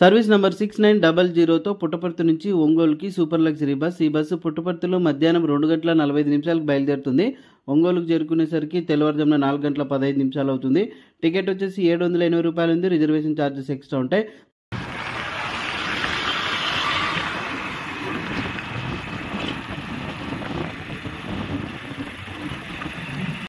service number six nine double జీరోతో పుట్టపర్తి నుంచి ఒంగోలుకి సూపర్ లగ్జరీ బస్ ఈ బస్సు పుట్టపర్తిలో మధ్యాహ్నం రెండు గంటల నలభై ఐదు నిమిషాలకు బయలుదేరుతుంది ఒంగోలుకు చేరుకునేసరికి తెల్లవారుజామున నాలుగు గంటల పదహైదు నిమిషాలు అవుతుంది టికెట్ వచ్చేసి ఏడు వందల ఎనభై రూపాయలు ఉంది రిజర్వేషన్ ఛార్జెస్ ఎక్స్ట్రా ఉంటాయి